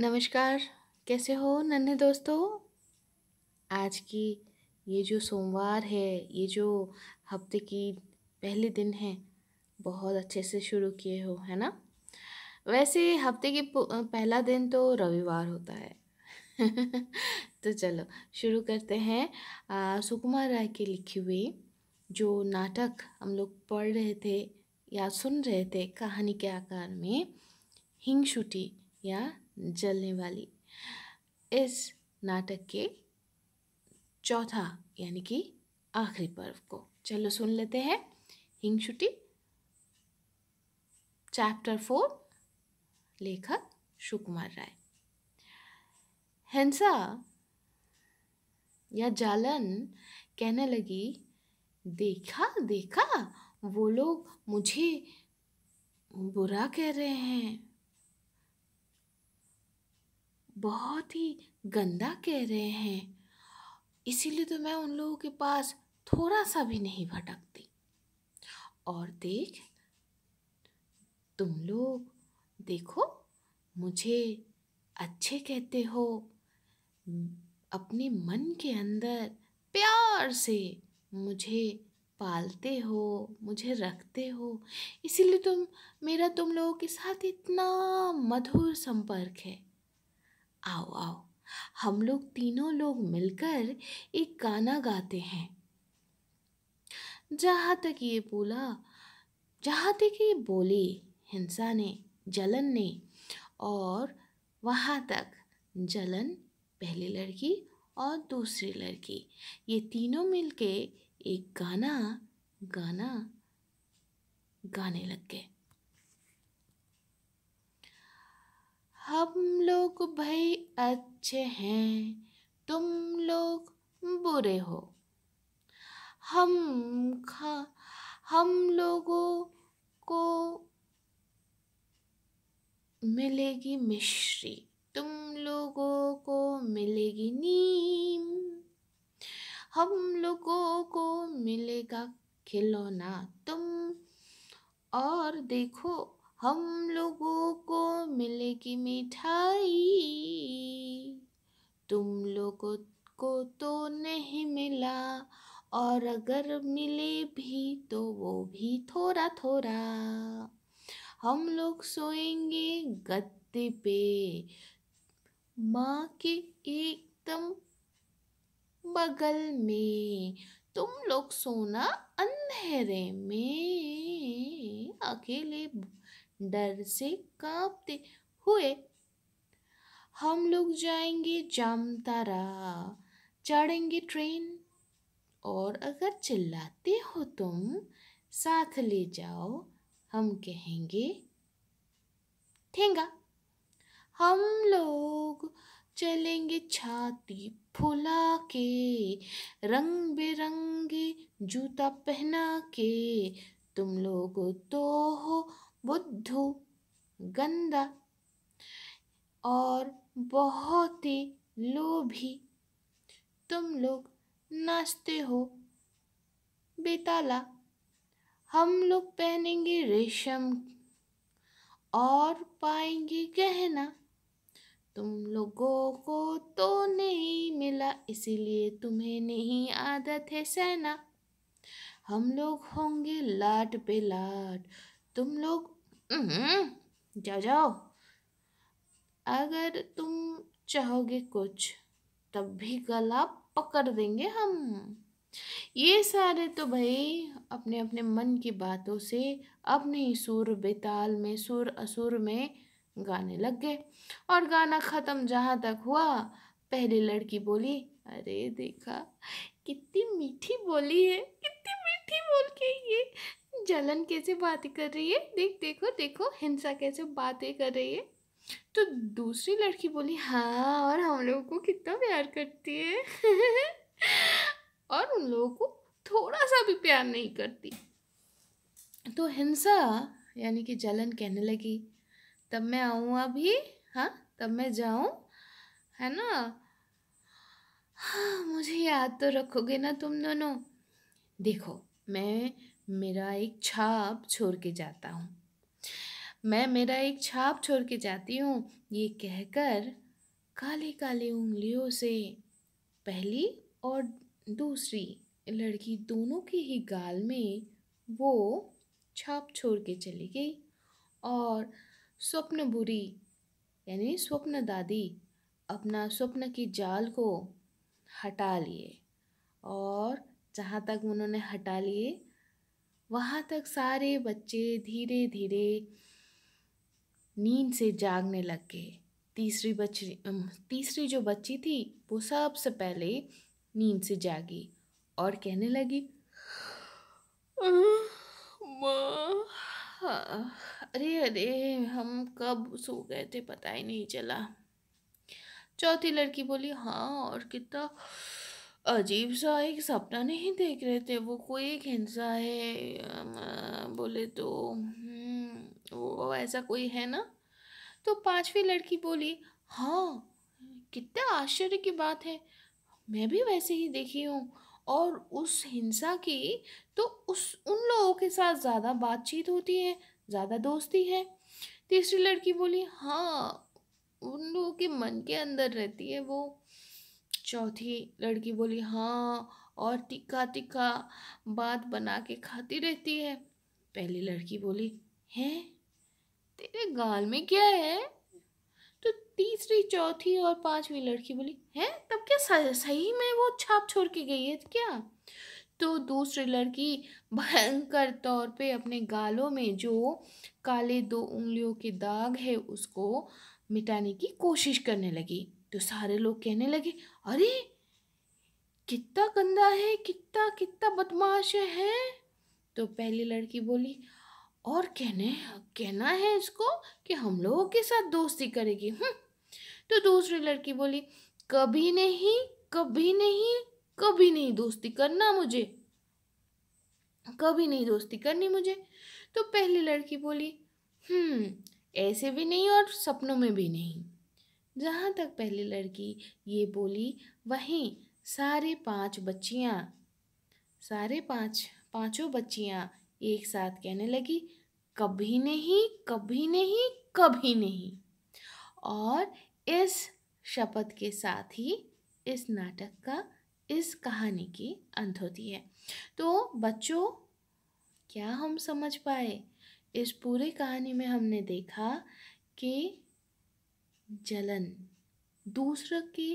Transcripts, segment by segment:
नमस्कार कैसे हो नन्हे दोस्तों आज की ये जो सोमवार है ये जो हफ्ते की पहले दिन है बहुत अच्छे से शुरू किए हो है ना वैसे हफ्ते की पहला दिन तो रविवार होता है तो चलो शुरू करते हैं सुकुमार राय के लिखे हुए जो नाटक हम लोग पढ़ रहे थे या सुन रहे थे कहानी के आकार में हिंग छुटी या जलने वाली इस नाटक के चौथा यानी कि आखिरी पर्व को चलो सुन लेते हैं हिंगशुटी चैप्टर फोर लेखक सुकुमार राय हिंसा या जालन कहने लगी देखा देखा वो लोग मुझे बुरा कह रहे हैं बहुत ही गंदा कह रहे हैं इसीलिए तो मैं उन लोगों के पास थोड़ा सा भी नहीं भटकती और देख तुम लोग देखो मुझे अच्छे कहते हो अपने मन के अंदर प्यार से मुझे पालते हो मुझे रखते हो इसीलिए तुम मेरा तुम लोगों के साथ इतना मधुर संपर्क है आओ आओ हम लोग तीनों लोग मिलकर एक गाना गाते हैं जहाँ तक ये बोला जहाँ तक ये बोले हिंसा ने जलन ने और वहाँ तक जलन पहली लड़की और दूसरी लड़की ये तीनों मिलके एक गाना गाना गाने लग गए हम लोग भाई अच्छे हैं तुम लोग बुरे हो हम खा हम लोगों को मिलेगी मिश्री तुम लोगों को मिलेगी नीम हम लोगों को मिलेगा खिलौना तुम और देखो हम लोगों की मिठाई तुम लोगों को तो नहीं मिला और अगर मिले भी तो वो भी थोड़ा थोड़ा हम लोग सोएंगे गद्दे पे माँ के एकदम बगल में तुम लोग सोना अंधेरे में अकेले डर से कांपते हुए हम लोग जाएंगे जामतारा चढ़ेंगे ट्रेन और अगर चिल्लाते हो तुम साथ ले जाओ हम कहेंगे ठेंगा हम लोग चलेंगे छाती फुला के रंग बिरंगे जूता पहना के तुम लोग तो हो बुद्धू गंदा और बहुत ही लोभी तुम लोग नाचते हो बेताला हम लोग पहनेंगे रेशम और पाएंगे गहना तुम लोगों को तो नहीं मिला इसीलिए तुम्हें नहीं आदत है सहना हम लोग होंगे लाट पे लाट तुम लोग हम्म, जाओ जाओ अगर तुम चाहोगे कुछ तब भी गला पकड़ देंगे हम ये सारे तो भाई अपने अपने मन की बातों से अपने ही सुर बेताल में सुर असुर में गाने लग गए और गाना ख़त्म जहाँ तक हुआ पहली लड़की बोली अरे देखा कितनी मीठी बोली है कितनी मीठी बोल के ये जलन कैसे बातें कर रही है देख देखो देखो हिंसा कैसे बातें कर रही है तो दूसरी लड़की बोली हाँ और हम लोगों को कितना प्यार करती है और उन लोगों को थोड़ा सा भी प्यार नहीं करती तो हिंसा यानी कि जलन कहने लगी तब मैं आऊँ अभी हाँ तब मैं जाऊँ है ना हाँ मुझे याद तो रखोगे ना तुम दोनों देखो मैं मेरा एक छाप छोड़ के जाता हूँ मैं मेरा एक छाप छोड़ के जाती हूँ ये कहकर काली काली उंगलियों से पहली और दूसरी लड़की दोनों की ही गाल में वो छाप छोड़ के चली गई और स्वप्न बुरी यानी स्वप्न दादी अपना स्वप्न की जाल को हटा लिए और जहाँ तक उन्होंने हटा लिए वहाँ तक सारे बच्चे धीरे धीरे नींद से जागने लग गए तीसरी बच्ची तीसरी जो बच्ची थी वो सबसे पहले नींद से जागी और कहने लगी माँ अरे अरे हम कब सो गए थे पता ही नहीं चला चौथी लड़की बोली हाँ और कितना अजीब सा एक सपना नहीं देख रहे थे वो कोई एक हिंसा है बोले तो हम्म, वो ऐसा कोई है ना तो पांचवी लड़की बोली हाँ कितने आश्चर्य की बात है मैं भी वैसे ही देखी हूँ और उस हिंसा की तो उस उन लोगों के साथ ज़्यादा बातचीत होती है ज़्यादा दोस्ती है तीसरी लड़की बोली हाँ उन लोगों के मन के अंदर रहती है वो चौथी लड़की बोली हाँ और तिक्का तिक्का बात बना के खाती रहती है पहली लड़की बोली हैं तेरे गाल में क्या है तो तीसरी चौथी और पांचवी लड़की बोली है तब क्या सही में वो छाप छोड़ के गई है क्या तो दूसरी लड़की भयंकर तौर पे अपने गालों में जो काले दो उंगलियों के दाग है उसको मिटाने की कोशिश करने लगी तो सारे लोग कहने लगे अरे कितना गंदा है कितना कितना बदमाश है तो पहली लड़की बोली और कहने कहना है इसको कि हम लोगों के साथ दोस्ती करेगी हम्म तो दूसरी लड़की बोली कभी नहीं कभी नहीं कभी नहीं दोस्ती करना मुझे कभी नहीं दोस्ती करनी मुझे तो पहली लड़की बोली हम्म ऐसे भी नहीं और सपनों में भी नहीं जहाँ तक पहली लड़की ये बोली वहीं सारे पांच बच्चियाँ सारे पांच पांचों बच्चियाँ एक साथ कहने लगी कभी नहीं कभी नहीं कभी नहीं और इस शपथ के साथ ही इस नाटक का इस कहानी की अंत होती है तो बच्चों क्या हम समझ पाए इस पूरी कहानी में हमने देखा कि जलन दूसरों की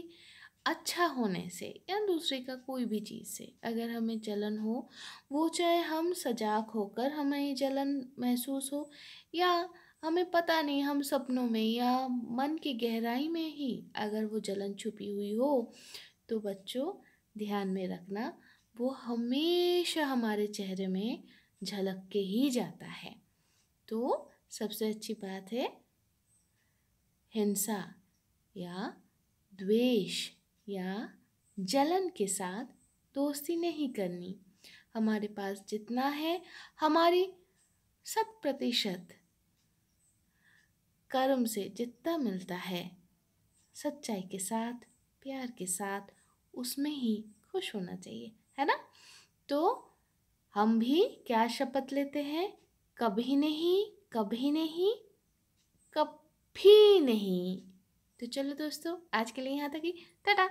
अच्छा होने से या दूसरे का कोई भी चीज़ से अगर हमें जलन हो वो चाहे हम सजाग होकर हमें जलन महसूस हो या हमें पता नहीं हम सपनों में या मन की गहराई में ही अगर वो जलन छुपी हुई हो तो बच्चों ध्यान में रखना वो हमेशा हमारे चेहरे में झलक के ही जाता है तो सबसे अच्छी बात है हिंसा या द्वेष या जलन के साथ दोस्ती नहीं करनी हमारे पास जितना है हमारी शत प्रतिशत कर्म से जितना मिलता है सच्चाई के साथ प्यार के साथ उसमें ही खुश होना चाहिए है ना तो हम भी क्या शपथ लेते हैं कभी नहीं कभी नहीं कभी नहीं तो चलो दोस्तों आज के लिए यहाँ तक ही टाटा